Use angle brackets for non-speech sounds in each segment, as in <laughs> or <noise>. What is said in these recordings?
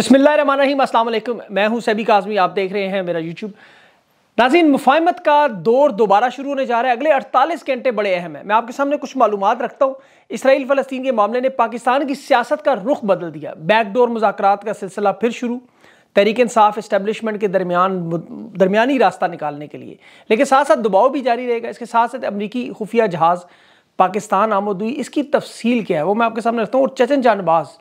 बसमिल अल्लाम मैं हूं सैबी काजमी आप देख रहे हैं मेरा यूट्यूब नाजीन मुफाहमत का दौर दोबारा शुरू होने जा रहा है अगले 48 घंटे बड़े अहम हैं मैं आपके सामने कुछ मालूम रखता हूँ इसराइल फ़लस्तीन के मामले ने पाकिस्तान की सियासत का रुख बदल दिया बैकडोर मुजाकर का सिलसिला फिर शुरू तहरीक इंसाफ इस्टेबलिशमेंट के दरमियान दरमियानी रास्ता निकालने के लिए लेकिन साथ साथ दबाव भी जारी रहेगा इसके साथ साथ अमरीकी खुफिया जहाज़ पाकिस्तान आमदुई इसकी तफसील क्या है वो मैं आपके सामने रखता हूँ और चचन जानबाज़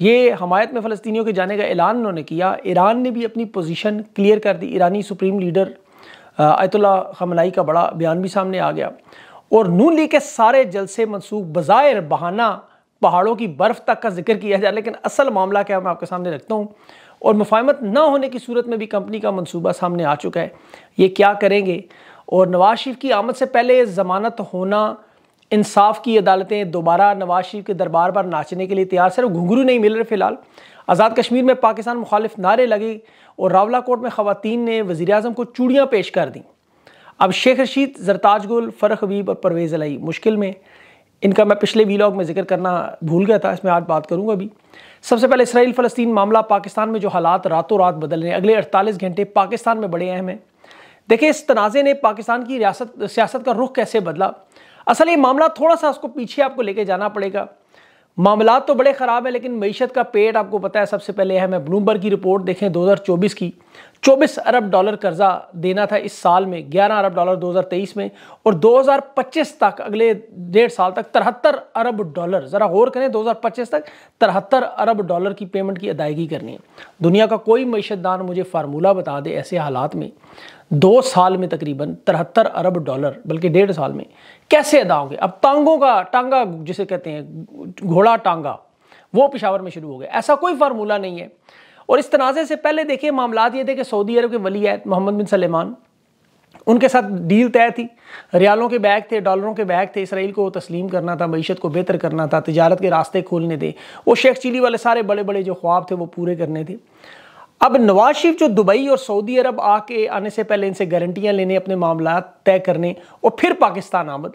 ये हमायत में फ़लस्तियों के जाने का ऐलान उन्होंने किया ईरान ने भी अपनी पोजीशन क्लियर कर दी ईरानी सुप्रीम लीडर आयतुल्ला खमनाई का बड़ा बयान भी सामने आ गया और नू ली के सारे जलसे मनसूख बज़ाहिर बहाना पहाड़ों की बर्फ़ तक का जिक्र किया जाए लेकिन असल मामला क्या मैं आपके सामने रखता हूँ और मुफाहमत ना होने की सूरत में भी कंपनी का मनसूबा सामने आ चुका है ये क्या करेंगे और नवाज शरीफ की आमद से पहले ज़मानत होना इंसाफ की अदालतें दोबारा नवाज शरीफ के दरबार पर नाचने के लिए तैयार सिर्फ घुंघरू नहीं मिल रहे फिलहाल आज़ाद कश्मीर में पाकिस्तान मुखालिफ नारे लगे और रावला कोट में ख़वातीन ने वज़ी अजम को चूड़ियाँ पेश कर दी अब शेख रशीद जरताज गुल फ़रख हबीब और परवेज़ अलई मुश्किल में इनका मैं पिछले वीलॉग में जिक्र करना भूल गया था इसमें आज बात करूँगा अभी सबसे पहले इसराइल फ़लस्तीन मामला पाकिस्तान में जो हालात रातों रात बदल रहे हैं अगले अड़तालीस घंटे पाकिस्तान में बड़े अहम हैं देखिए इस तनाज़े ने पाकिस्तान की रियासत सियासत का रुख कैसे बदला असल ये मामला थोड़ा सा उसको पीछे आपको लेके जाना पड़ेगा मामला तो बड़े ख़राब है लेकिन मीशत का पेट आपको पता है सबसे पहले है मैं ब्लूमबर्ग की रिपोर्ट देखें 2024 की 24 अरब डॉलर कर्जा देना था इस साल में 11 अरब डॉलर 2023 में और 2025 तक अगले डेढ़ साल तक तिरहत्तर अरब डॉलर ज़रा गौर करें 2025 तक तिरहत्तर अरब डॉलर की पेमेंट की अदायगी करनी है दुनिया का कोई मीशतदान मुझे फार्मूला बता दे ऐसे हालात में दो साल में तकरीबन तिरहत्तर अरब डॉलर बल्कि डेढ़ साल में कैसे अदा होंगे अब टांगों का टांगा जिसे कहते हैं घोड़ा टांगा वो पिशावर में शुरू हो गया ऐसा कोई फार्मूला नहीं है और इस तनाज़े से पहले देखिए मामला ये थे कि सऊदी अरब के वली मोहम्मद बिन सलेमान उनके साथ डील तय थी रियालों के बैग थे डॉलरों के बैग थे इसराइल को तस्लीम करना था मीशत को बेहतर करना था तजारत के रास्ते खोलने थे वो शेख चिली वाले सारे बड़े बड़े जो ख्वाब थे वो पूरे करने थे अब नवाज शरीफ जो दुबई और सऊदी अरब आके आने से पहले इनसे गारंटियाँ लेने अपने मामला तय करने और फिर पाकिस्तान आमद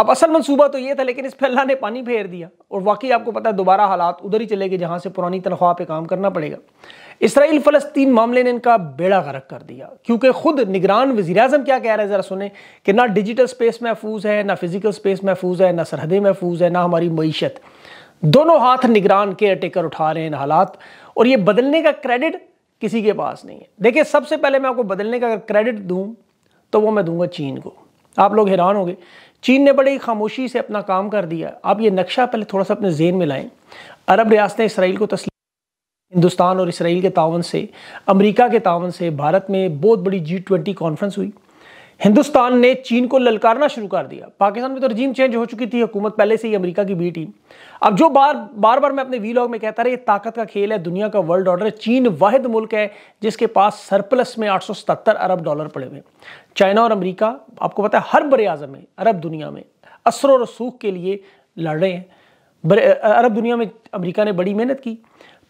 अब असल मनसूबा तो ये था लेकिन इस पर अल्लाह ने पानी फेर दिया और वाकई आपको पता है दोबारा हालात उधर ही चले गए जहाँ से पुरानी तनख्वाह पर काम करना पड़ेगा इसराइल फ़लस्तीन मामले ने इनका बेड़ा गर्क कर दिया क्योंकि खुद निगरान वजी अजम क्या कह रहे हैं ज़रा सुने कि ना डिजिटल स्पेस महफूज है ना फिजिकल स्पेस महफूज है ना सरहदें महफूज है ना हमारी मीशत दोनों हाथ निगरान केयर टेकर उठा रहे हैं इन हालात और ये बदलने का क्रेडिट किसी के पास नहीं है देखिए सबसे पहले मैं आपको बदलने का अगर क्रेडिट दूँ तो वो मैं दूंगा चीन को आप लोग हैरान होंगे चीन ने बड़ी खामोशी से अपना काम कर दिया आप ये नक्शा पहले थोड़ा सा अपने जेन में लाएं अरब रियासतें इसराइल को तस्लीम हिंदुस्तान और इसराइल के तावन से अमेरिका के तावन से भारत में बहुत बड़ी जी ट्वेंटी कॉन्फ्रेंस हुई हिंदुस्तान ने चीन को ललकारना शुरू कर दिया पाकिस्तान में तो रजीम चेंज हो चुकी थी हुकूमत पहले से ही अमेरिका की बी टीम अब जो बार बार बार मैं अपने वी में कहता रहा ये ताकत का खेल है दुनिया का वर्ल्ड ऑर्डर चीन वाहिद मुल्क है जिसके पास सरप्लस में 877 अरब डॉलर पड़े हुए चाइना और अमरीका आपको पता है हर बर अजम में अरब दुनिया में असर रसूख के लिए लड़ रहे हैं अरब दुनिया में अमरीका ने बड़ी मेहनत की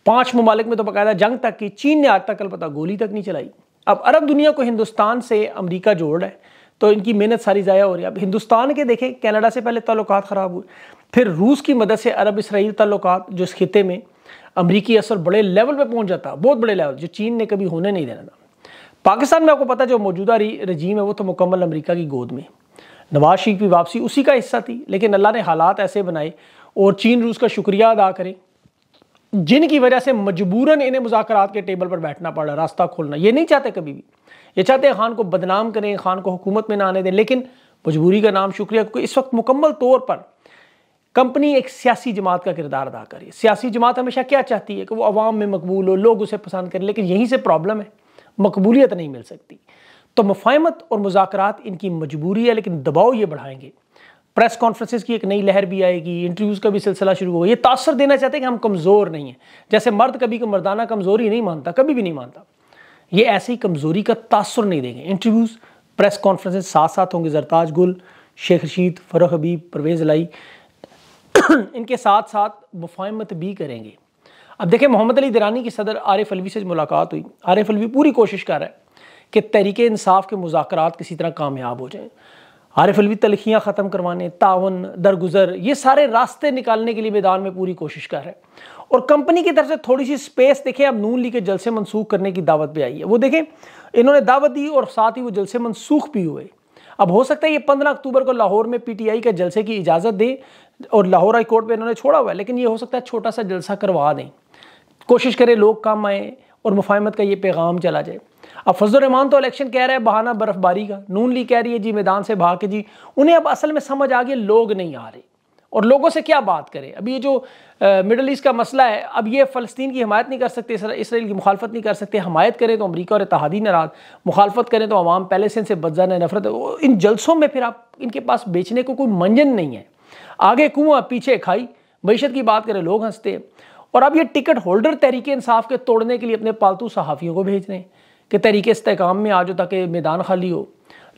पाँच ममालिक में तो बाकायदा जंग तक की चीन ने आज तक कल पता गोली तक नहीं चलाई अब अरब दुनिया को हिंदुस्तान से अमेरिका जोड़ रहा है तो इनकी मेहनत सारी ज़ाया हो रही है अब हिंदुस्तान के देखें कनाडा से पहले ताल्लुक ख़राब हुए फिर रूस की मदद से अरब इसराइल ताल्लुक जो इस खत्े में अमरीकी असर बड़े लेवल पर पहुँच जाता बहुत बड़े लेवल जो चीन ने कभी होने नहीं देना था पाकिस्तान में आपको पता जो मौजूदा रजीम है वो तो मुकम्मल अमरीका की गोद में नवाज शरीफ की वापसी उसी का हिस्सा थी लेकिन अल्लाह ने हालात ऐसे बनाए और चीन रूस का शुक्रिया अदा करें जिनकी वजह से मजबूरन इन्हें मुजाकर के टेबल पर बैठना पड़ा रास्ता खोलना ये नहीं चाहते कभी भी ये चाहते हैं खान को बदनाम करें खान को हुकूमत में ना आने दें लेकिन मजबूरी का नाम शुक्रिया क्योंकि इस वक्त मुकम्मल तौर पर कंपनी एक सियासी जमात का किरदार अदा करे सियासी जमात हमेशा क्या चाहती है कि वो आवाम में मकबूल हो लोग उसे पसंद करें लेकिन यहीं से प्रॉब्लम है मकबूलियत नहीं मिल सकती तो मुफाहमत और मुजाकर इनकी मजबूरी है लेकिन दबाव ये बढ़ाएंगे प्रेस कॉन्फ्रेंसिस की एक नई लहर भी आएगी इंटरव्यूज़ का भी सिलसिला शुरू होगा ये तासर देना चाहते हैं कि हम कमज़ोर नहीं हैं जैसे मर्द कभी को मर्दाना कमज़ोरी नहीं मानता कभी भी नहीं मानता ये ऐसी ही कमज़ोरी का तासर नहीं देंगे इंटरव्यूज़ प्रेस कॉन्फ्रेंस साथ साथ होंगे जरताज गुल शेख रशीद फरोह हबीब परवेज़ लाई <coughs> इनके साथ साथ मुफाहमत भी करेंगे अब देखें मोहम्मद अली दरानी की सदर आरिफ अलवी से मुलाकात हुई आरिफ अलवी पूरी कोशिश कर रहा है कि तहरीक इंसाफ के मुजाकर किसी तरह कामयाब हो जाएँ आरिफ अलवी तलखियाँ ख़त्म करवाने तावन दरगुजर ये सारे रास्ते निकालने के लिए मैदान में पूरी कोशिश कर रहे हैं और कंपनी की तरफ से थोड़ी सी स्पेस देखें अब नून ली के जलसे मनसूख करने की दावत भी आई है वो देखें इन्होंने दावत दी और साथ ही वो जलसे मनसूख भी हुए अब हो सकता है ये पंद्रह अक्टूबर को लाहौर में आई के जलसे की इजाज़त दें और लाहौर हाई कोर्ट में इन्होंने छोड़ा हुआ है लेकिन ये हो सकता है छोटा सा जलसा करवा दें कोशिश करें लोग काम आएँ और मुफाहमत का ये पैगाम चला जाए अब फजल रहमान तो इलेक्शन कह रहा है बहाना बर्फबारी का नून ली कह रही है जी मैदान से भाग के जी उन्हें अब असल में समझ आ गए लोग नहीं आ रहे और लोगों से क्या बात करें अब ये जो मिडल ईस्ट का मसला है अब ये फ़लस्तीन की हमायत नहीं कर सकते इसराइल की मुखालफत नहीं कर सकते हमायत करें तो अमरीका और इतिहादी नाराज मुखालफत करें तो अवाम पहले से इनसे बदजान नफरत इन जलसों में फिर आप इनके पास बेचने को कोई मंजन नहीं है आगे कुआ पीछे खाई मीशत की बात करें लोग हंसते हैं और अब ये टिकट होल्डर तहरीक इंसाफ के तोड़ने के लिए अपने पालतू सहाफ़ियों को भेज रहे हैं के तरीके इसकाम में आ जाओ ताकि मैदान खाली हो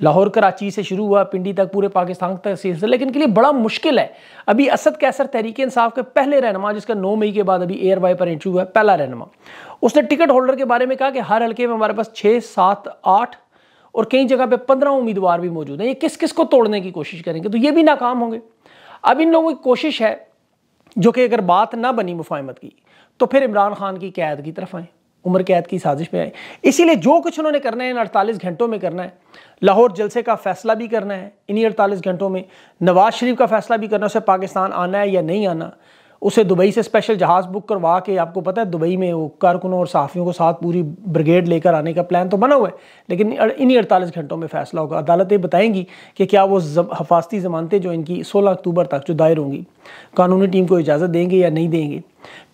लाहौर कराची से शुरू हुआ पिंडी तक पूरे पाकिस्तान तक सिलसिला लेकिन के लिए बड़ा मुश्किल है अभी असद कैसर तहरीक इंसाफ के पहले रहनमा जिसका नौ मई के बाद अभी एयर वाई पर इंटरव्यू हुआ है पहला रहनमा उसने टिकट होल्डर के बारे में कहा कि हर हल्के में हमारे पास छः सात आठ और कई जगह पर पंद्रह उम्मीदवार भी मौजूद हैं ये किस किस को तोड़ने की कोशिश करेंगे तो ये भी नाकाम होंगे अब इन लोगों की कोशिश है जो कि अगर बात ना बनी मुफाहमत की तो फिर इमरान खान की कैद की तरफ आएँ उम्र कैद की साजिश में आए इसीलिए जो कुछ उन्होंने करना है इन अड़तालीस घंटों में करना है लाहौर जलसे का फैसला भी करना है इन्हीं अड़तालीस घंटों में नवाज शरीफ का फैसला भी करना है उसे पाकिस्तान आना है या नहीं आना उसे दुबई से स्पेशल जहाज़ बुक करवा के आपको पता है दुबई में वो कारकुनों और सहाफ़ियों को साथ पूरी ब्रिगेड लेकर आने का प्लान तो बना हुआ है लेकिन इन्हीं अड़तालीस घंटों में फैसला होगा अदालतें बताएंगी कि क्या वो हफाजती जमानतें जो इनकी सोलह अक्टूबर तक जो दायर होंगी कानूनी टीम को इजाज़त देंगे या नहीं देंगे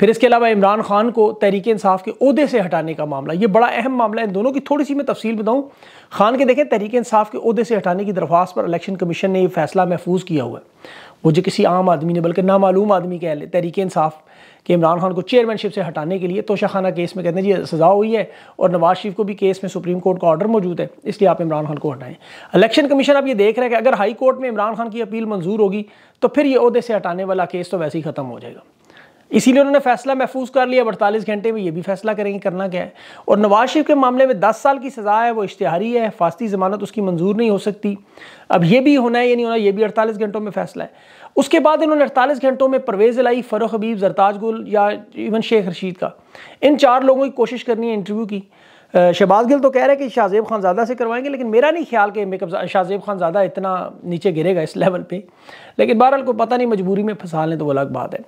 फिर इसके अलावा इमरान खान को तहरीक इंसाफ के अहदे से हटाने का मामला ये बड़ा अहम मामला है इन दोनों की थोड़ी सी मैं तफसील बताऊँ खान के देखें तहरीक इंसाफ के अहदे से हटाने की दरख्वास्त पर इलेक्शन कमीशन ने यह फैसला महफूज किया हुआ है मुझे किसी आम आदमी ने बल्कि नामालूम आदमी कह ले तहरीक इंसाफ के इमरान खान को चेयरमैनशिप से हटाने के लिए तोशाखाना केस में कहते हैं जी सज़ा हुई है और नवाज शरीफ को भी केस में सुप्रीम कोर्ट का ऑर्डर मौजूद है इसलिए आप इमरान खान को हटाएं इलेक्शन कमीशन आप ये देख रहे हैं कि अगर हाई कोर्ट में इमरान खान की अपील मंजूर होगी तो फिर ये अहदे से हटाने वाला केस तो वैसे ही ख़त्म हो जाएगा इसीलिए उन्होंने फैसला महफूज कर लिया अड़तालीस घंटे में ये भी फैसला करेंगे करना क्या है और नवाज शरीफ के मामले में दस साल की सज़ा है वो इश्तिहारी है फास्ती ज़मानत उसकी मंजूर नहीं हो सकती अब ये भी होना है ये नहीं होना ये भी अड़तालीस घंटों में फैसला है उसके बाद इन्होंने अड़तालीस घंटों में परवेज़ लाई फ़रुख हबीब जरताज गुल या इवन शेख रशीद का इन चार लोगों की कोशिश करनी है इंटरव्यू की शहबाज गिल तो कह रहे हैं कि शाहजेब खान ज्यादा से करवाएंगे लेकिन मेरा नहीं ख्याल कि मेकअप शाहजेब खान ज्यादा इतना नीचे गिरेगा इस लेवल <laughs> पे लेकिन बहरहाल को पता नहीं मजबूरी में फंसा लें तो वो अलग बात है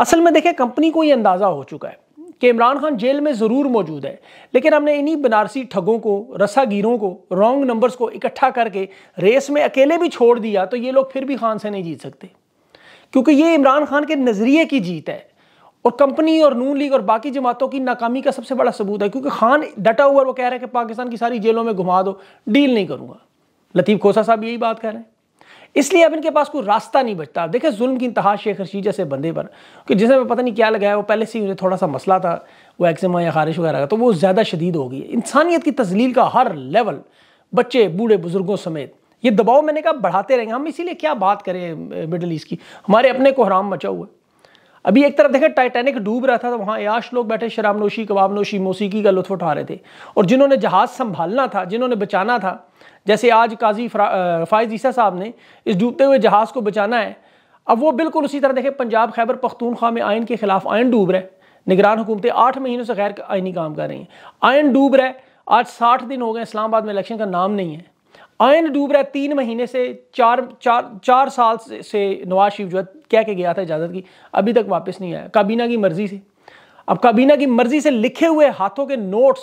असल में देखिए कंपनी को ये अंदाज़ा हो चुका है कि इमरान खान जेल में ज़रूर मौजूद है लेकिन हमने इन्हीं बनारसी ठगों को रसागीरों को रॉन्ग नंबर्स को इकट्ठा करके रेस में अकेले भी छोड़ दिया तो ये लोग फिर भी खान से नहीं जीत सकते क्योंकि ये इमरान खान के नज़रिए की जीत है और कंपनी और नून लीग और बाकी जमातों की नाकामी का सबसे बड़ा सबूत है क्योंकि खान डटा हुआ वो कह रहे हैं कि पाकिस्तान की सारी जेलों में घुमा दो डील नहीं करूँगा लतीफ़ खोसा साहब यही बात कह रहे हैं इसलिए अब इनके पास कोई रास्ता नहीं बचता देखिए जुल्म की इंतहा शेख रशीद जैसे बंदे पर कि जिसे मैं पता नहीं क्या लगाया वो पहले से ही उन्हें थोड़ा सा मसला था वो एक्जिमा या खारिश वगैरह का तो वो ज़्यादा शदीद हो गई इंसानियत की तजलील का हर लेवल बच्चे बूढ़े बुजुर्गों समेत ये दबाव मैंने कहा बढ़ाते रहेंगे हम इसीलिए क्या बात करें मिडल ईस्ट की हमारे अपने को हराम मचा हुआ अभी एक तरफ देखें टाइटैनिक डूब रहा था तो वहाँ याश लोग बैठे शराब नोशी कबाब नोशी मौसीकी का लुत्फ उठा रहे थे और जिन्होंने जहाज़ संभालना था जिन्होंने बचाना था जैसे आज काजी फायज ईसा साहब ने इस डूबते हुए जहाज़ को बचाना है अब वो बिल्कुल उसी तरह देखें पंजाब खैबर पख्तूनख्वा में आयन के खिलाफ आयन डूब रहा है निगरान हुकूमतें आठ महीनों से गैर आइनी काम कर रही हैं आयन डूब रहा है आज साठ दिन हो गए इस्लामाबाद में इलेक्शन का नाम नहीं है आयन डूब रहा है तीन महीने से चार चार चार साल से, से नवाज शरीफ जो है कह के गया था इजाज़त की अभी तक वापस नहीं आया काबीना की मर्ज़ी से अब काबीना की मर्ज़ी से लिखे हुए हाथों के नोट्स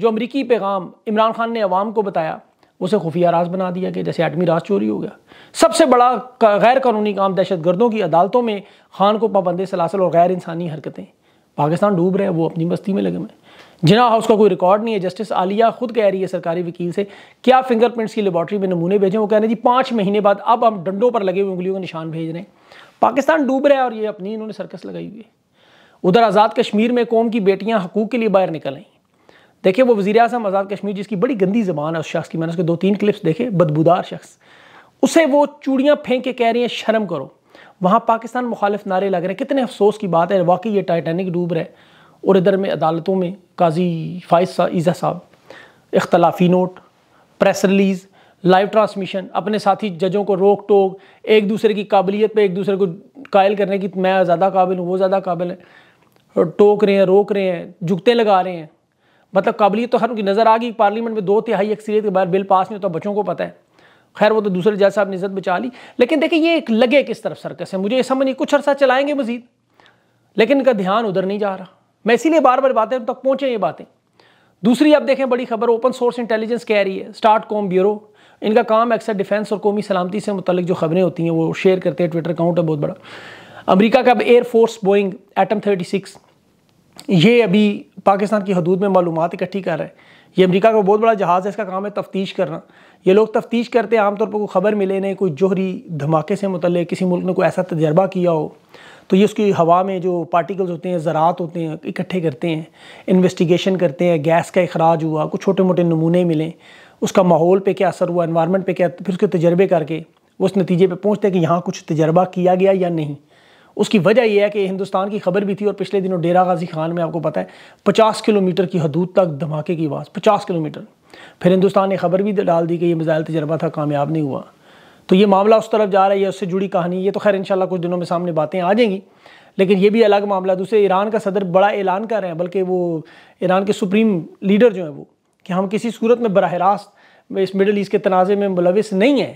जो अमरीकी पैगाम इमरान खान ने अवाम को बताया उसे खुफिया राज बना दिया गया जैसे आठवीं राज चोरी हो गया सबसे बड़ा गैर कानूनी काम दहशत गर्दों की अदालतों में खान को पाबंदी सलासल और गैर इंसानी हरकतें पाकिस्तान डूब रहे हैं वो अपनी बस्ती में लगे हुए जिना हाउस का कोई रिकॉर्ड नहीं है जस्टिस आलिया खुद कह रही है सरकारी वकील से क्या फिंगरप्रिंट्स की लेबॉट्री में नमूने भेजें वो कह रहे हैं जी पाँच महीने बाद अब हम डंडों पर लगे हुए उंगलियों के निशान भेज रहे हैं पाकिस्तान डूब रहा है और ये अपनी इन्होंने सर्कस लगाई हुई है उधर आज़ाद कश्मीर में कौम की बेटियां हकूक के लिए बाहर निकल आई देखिए वो वज़ी अजम आज़ाद कश्मीर जिसकी बड़ी गंदी ज़बान है उस शख्स की मैंने उसके दो तीन क्लिप्स देखे बदबूदार शख्स उसे वो चूड़ियाँ फेंक के कह रही हैं शर्म करो वहाँ पाकिस्तान मुखालिफ नारे लग रहे हैं कितने अफसोस की बात है वाकई ये टाइटैनिक डूब रहा है और इधर में अदालतों में काजी फाइज सा, ईज़ा साहब इख्तलाफी note press release live transmission अपने साथी जजों को रोक टोक एक दूसरे की काबिलियत पे एक दूसरे को कायल करने की मैं ज़्यादा काबिल हूँ वो ज़्यादा काबिल है टोक रहे हैं रोक रहे हैं जुगते लगा रहे हैं मतलब काबिलियत तो हर उनकी नज़र आ गई पार्लियामेंट में दो तिहाई अक्सरियत के बाद बिल पास नहीं होता बच्चों को पता है खैर वो तो दूसरे जज साहब ने इज्जत बचा ली लेकिन देखिए ये एक लगे किस तरफ सर्कस है मुझे ये समझ नहीं कुछ अरसा चलाएंगे मजीद लेकिन इनका ध्यान उधर नहीं जा रहा मैं इसीलिए बार बार बातें तक पहुँचें ये बातें दूसरी आप देखें बड़ी खबर ओपन सोर्स इंटेलिजेंस कह रही है स्टार्ट कॉम ब्यूरो इनका काम अक्सर डिफेंस और कौमी सलामती से मुतल जो खबरें होती हैं वो शेयर करते हैं ट्विटर अकाउंट है बहुत बड़ा अमरीका का अब एयरफोर्स बोइंग एटम थर्टी सिक्स ये अभी पाकिस्तान की हदूद में मालूम इकट्ठी कर रहा है ये अमेरिका का बहुत बड़ा जहाज़ है इसका काम है तफ्तीश करना ये लोग तफ्तीश करते हैं आमतौर पर कोई ख़बर मिले नहीं कोई जोहरी धमाके से मतलब किसी मुल्क ने कोई ऐसा तजर्बा किया हो तो ये उसकी हवा में जो पार्टिकल्स होते हैं ज़रात होते हैं इकट्ठे करते हैं इन्वेस्टिगेशन करते हैं गैस का अखराज हुआ कुछ छोटे मोटे नमूने मिले उसका माहौल पर क्या असर हुआ इन्वामेंट पर क्या फिर उसके तजर्बे करके उस नतीजे पर पहुँचते हैं कि यहाँ कुछ तजर्बा किया गया या नहीं उसकी वजह यह है कि हिंदुस्तान की खबर भी थी और पिछले दिनों डेरा गाजी खान में आपको पता है पचास किलोमीटर की हदूद तक धमाके की आवाज़ पचास किलोमीटर फिर हिंदुस्तान ने खबर भी डाल दी कि यह मिज़ाइल तजर्बा था कामयाब नहीं हुआ तो ये मामला उस तरफ जा रहा है उससे जुड़ी कहानी ये तो खैर इंशाल्लाह कुछ दिनों में सामने बातें आ जाएंगी लेकिन ये भी अलग मामला दूसरे ईरान का सदर बड़ा ऐलान कर रहे हैं बल्कि वो ईरान के सुप्रीम लीडर जो हैं वो कि हम किसी सूरत में बरह रास्त इस मिडल ईस्ट के तनाज़े में मुलविस नहीं है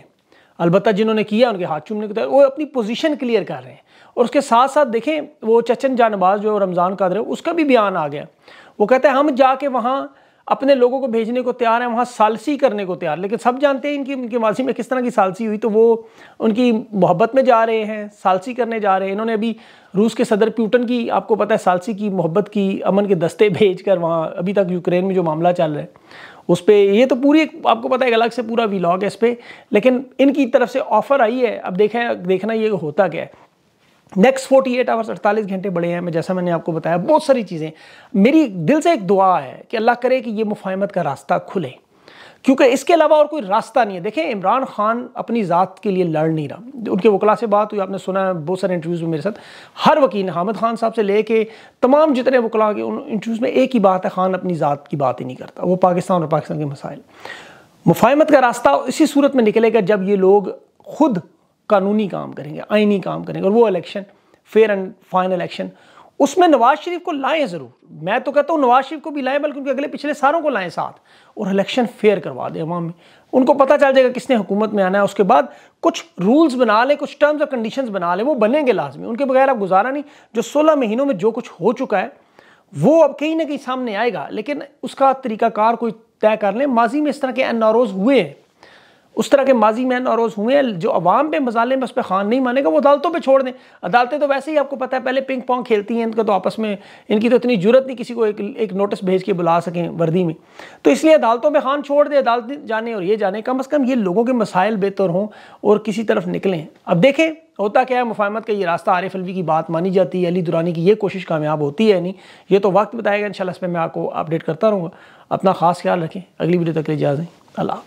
अलबत्त जिन्होंने किया उनके हाथ चूमने को वो अपनी पोजीशन क्लियर कर रहे हैं और उसके साथ साथ देखें वो चचन जानबाज जो रमज़ान कादर है उसका भी बयान आ गया वो कहते हैं हम जाके वहाँ अपने लोगों को भेजने को तैयार हैं वहाँ सालसी करने को तैयार लेकिन सब जानते हैं इनकी उनके माजी में किस तरह की सालसी हुई तो वो उनकी मोहब्बत में जा रहे हैं सालसी करने जा रहे हैं इन्होंने अभी रूस के सदर प्यूटन की आपको पता है सालसी की मोहब्बत की अमन के दस्ते <laughs> भेज कर वहाँ अभी तक यूक्रेन में जो मामला चल रहा है उस पर ये तो पूरी एक आपको पता है अलग से पूरा व्लॉग है इस पर लेकिन इनकी तरफ से ऑफ़र आई है अब देखें देखना ये होता क्या है नेक्स्ट 48 आवर्स अड़तालीस घंटे बड़े हैं मैं जैसा मैंने आपको बताया बहुत सारी चीज़ें मेरी दिल से एक दुआ है कि अल्लाह करे कि ये मुफाहमत का रास्ता खुले क्योंकि इसके अलावा और कोई रास्ता नहीं है देखें इमरान खान अपनी ज़ात के लिए लड़ नहीं रहा उनके वकला से बात हुई आपने सुना है बहुत सारे इंटरव्यूज़ में मेरे साथ हर वकील हामिद खान साहब से लेके तमाम जितने वकला के उन इंटरव्यूज़ में एक ही बात है खान अपनी ज़ात की बात ही नहीं करता वो पाकिस्तान और पाकिस्तान के मसाइल मुफाहमत का रास्ता इसी सूरत में निकलेगा जब ये लोग खुद कानूनी काम करेंगे आइनी काम करेंगे और वो election fair and fine election उसमें नवाज शरीफ को लाएं ज़रूर मैं तो कहता हूँ नवाज शरीफ को भी लाएं बल्कि उनके अगले पिछले सारों को लाएं साथ और इलेक्शन फेयर करवा दें अवाम में उनको पता चल जाएगा किसने हुकूमत में आना है उसके बाद कुछ रूल्स बना लें कुछ टर्म्स और कंडीशंस बना लें वो बनेंगे लाजमी उनके बगैर आप गुजारा नहीं जो सोलह महीनों में जो कुछ हो चुका है वो अब कहीं ना कहीं सामने आएगा लेकिन उसका तरीकाकार कोई तय कर लें माजी में इस तरह के एन हुए हैं उस तरह के माजी में नारोज़ हुए हैं जो अवाम पे मजाले में उस पर खान नहीं मानेगा वो अदालतों पे छोड़ दें अदालतें तो वैसे ही आपको पता है पहले पिंग पोंग खेलती हैं इनका तो आपस में इनकी तो इतनी जरूरत नहीं किसी को एक एक नोटिस भेज के बुला सकें वर्दी में तो इसलिए अदालतों में खान छोड़ दें अदालत जाने और ये जाने कम अज़ कम ये लोगों के मसाइल बेहतर हों और किसी तरफ निकलें अब देखें होता क्या है मुफाहमत का ये रास्ता आरिफ अलवी की बात मानी जाती है अली दुरानी की ये कोशिश कामयाब होती है नहीं ये तो वक्त बताएगा इन इस पर मैं आपको अपडेट करता रहूँगा अपना खास ख्याल रखें अगली वीडियो तक ले जाए अल्लाह